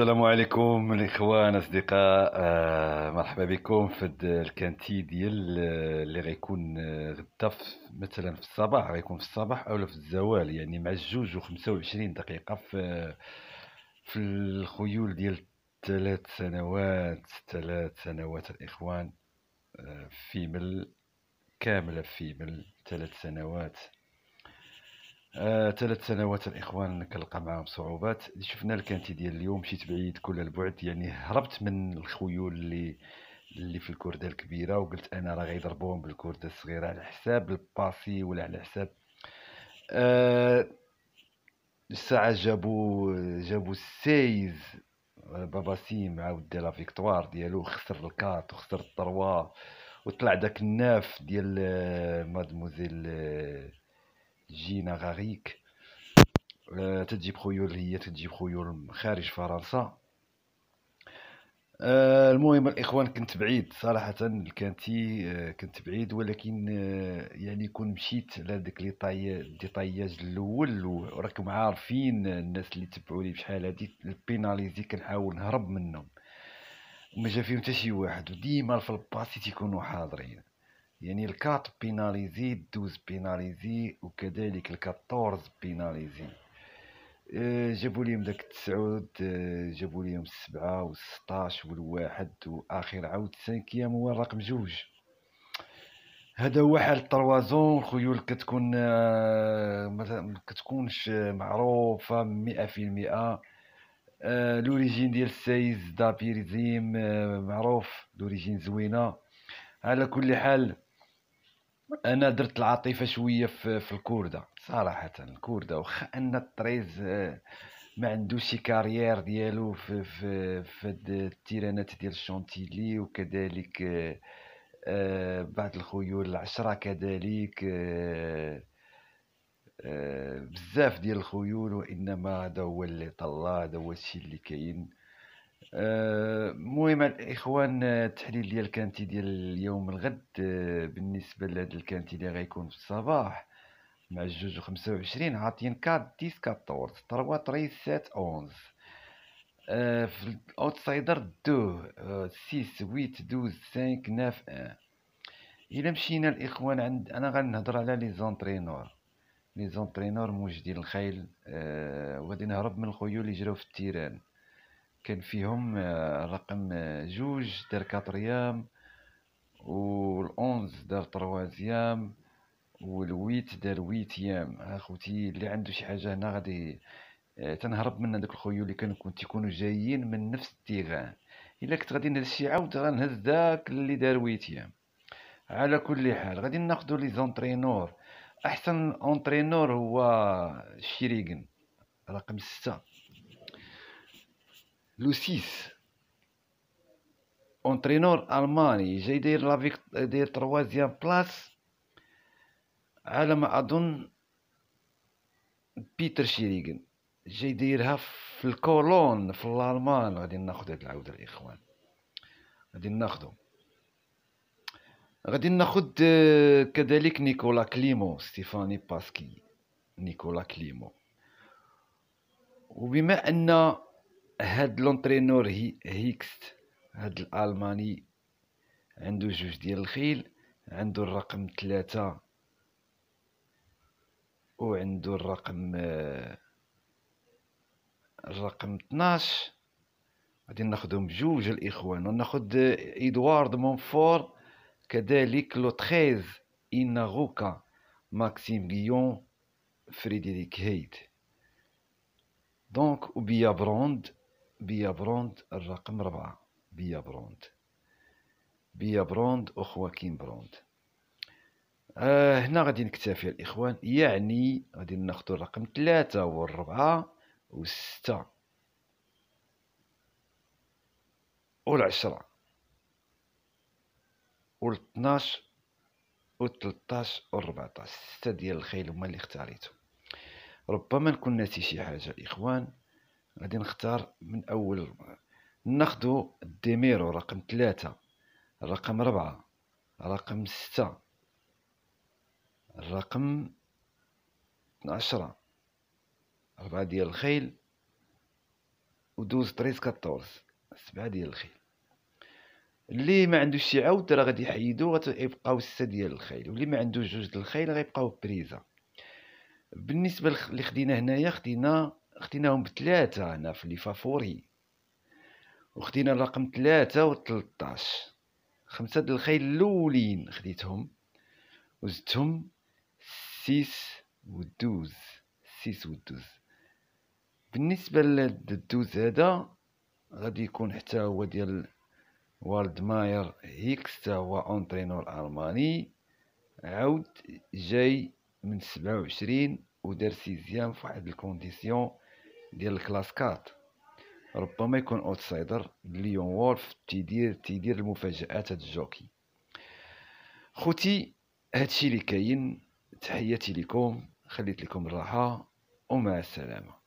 السلام عليكم الاخوان اصدقاء آه، مرحبا بكم في الكانتي ديال آه، اللي غيكون آه، غدا مثلا في الصباح غيكون في الصباح او في الزوال يعني مع الجوج وخمسة وعشرين دقيقه في في الخيول ديال ثلاث سنوات ثلاث سنوات الاخوان فيمل كامله فيمل ثلاث سنوات آه، ثلاث سنوات الاخوان كنلقى معاهم صعوبات شفنا الكانتي ديال اليوم مشيت بعيد كل البعد يعني هربت من الخيول اللي اللي في الكرده الكبيره وقلت انا راه غيضربوهم بالكرده الصغيره على حساب الباسي ولا على حساب أه الساعه جابو جابو السيز آه، بابا سيم عاود دي لا فيكتوار ديالو خسر الكات وخسر الطروا وطلع داك الناف ديال آه، مادموزيل جينا غاريك تجيب خيول هي تجيب خيول خارج فرنسا آه، المهم الاخوان كنت بعيد صراحه كانتي آه، كنت بعيد ولكن آه، يعني كون مشيت لهذيك لي ديطاياج الاول وراكم عارفين الناس اللي تبعوني بشحال هادي البيناليزي كنحاول نهرب منهم ما جا فيهم حتى شي واحد وديما في الباسي تيكونوا حاضرين يعني الكات بيناليزي دوز بيناليزي وكذلك الكاتورز بيناليزي آه، جابوا ليهم داك التسعود آه، جابوا ليهم السبعة والستاش والواحد واخر عاود سانكيام هو الرقم جوج هذا هو حال التروازون خيول كتكون آه، ما كتكونش معروفة مئة في المئة لوريجين ديال السايز دابيريزيم معروف لوريجين زوينة على كل حال انا درت العاطفه شويه في, في الكورده صراحه الكورده واخا ان الطريز آه، ما عندوش كارير ديالو في في في التيرانات ديال الشونتيلي وكذلك آه،, آه، بعض الخيول العشره كذلك آه، بزاف ديال الخيول وانما هذا هو اللي طلع هذا هو الشيء اللي كاين المهم آه، الاخوان آه، التحليل ديال الكانتي ديال اليوم الغد آه، بالنسبه لهذا الكانتي اللي غيكون في الصباح مع الجوج وخمسة وعشرين عاطين كات ديس كاتورز تروا تري سات اونز في الاوتسايدر دوه سيس ويت دوز سانك ناف ان الى مشينا الاخوان عند انا غنهضر على لي زونترينور لي زونترينور موجدين الخيل وغادي نهرب من الخيول اللي جراو في التيران كان فيهم آه، رقم جوج آه، دار كاتريام والأونز دار تروازيام والويت دار ويتيام اخوتي اللي عنده شي حاجه هنا غادي آه، تنهرب من هذوك الخيول اللي كانوا كنت يكونوا جايين من نفس التيغان الا كنت غادي نهز شي عاود غنهز داك اللي دار ويتيام على كل حال غادي ناخذ لي زونترينور احسن اونترينور هو شيريغن رقم ستة لوسيس اونترينور الماني جاي داير لافيك داير تروازيام بلاس على ما اظن بيتر شيريغن جاي دايرها في الكولون في الالمان غادي ناخذ هاد العوده الاخوان غادي ناخذو غادي ناخذ كذلك نيكولا كليمو ستيفاني باسكي نيكولا كليمو وبما ان هاد لونترينور هي هيكست هاد الالماني عنده جوج ديال الخيل عنده الرقم ثلاثة وعنده الرقم آه، الرقم 12 غادي ناخذهم بجوج الاخوان وناخذ ادوارد مونفور كذلك لو 13 إيناغوكا ماكسيم غيون فريدريك هيد دونك وبيا براند بيا بروند الرقم ربعة بيا بروند بيا بروند وخواكين بروند آه هنا غادي نكتفي الإخوان يعني غادي ناخدو الرقم ثلاثة والربعة والستة والعشرة والثناش والثلطاش والربعطاش ستة ديال الخيل هما اللي اختاريتهم ربما نكون ناسي شي حاجة الإخوان غادي نختار من اول ناخدو الديميرو رقم ثلاثة رقم ربعة رقم ستة رقم عشرة أربعة ديال الخيل ودوز طريس كطورس سبعة ديال الخيل اللي ما عندوش عاود راه غادي يحيدو غيبقاو ستة ديال الخيل واللي ما عندوش جوج ديال الخيل غيبقاو بريزا بالنسبة اللي خدينا هنايا خدينا خديناهم بثلاثة هنا في لي فافوري وخدينا الرقم ثلاثة و 13 خمسة د الخيل الاولين خديتهم وزدتهم سيس و دوز سيس و دوز بالنسبة للدوز هذا غادي يكون حتى هو ديال والد ماير هيكس حتى هو اونترينور الماني عاود جاي من سبعة وعشرين ودار سيزيام فواحد الكونديسيون ديال الكلاس كات ربما يكون اوتسايدر ليون وولف تيدير تيدير المفاجات هاد الجوكي خوتي هادشي اللي كاين تحياتي لكم خليت لكم الراحه ومع السلامه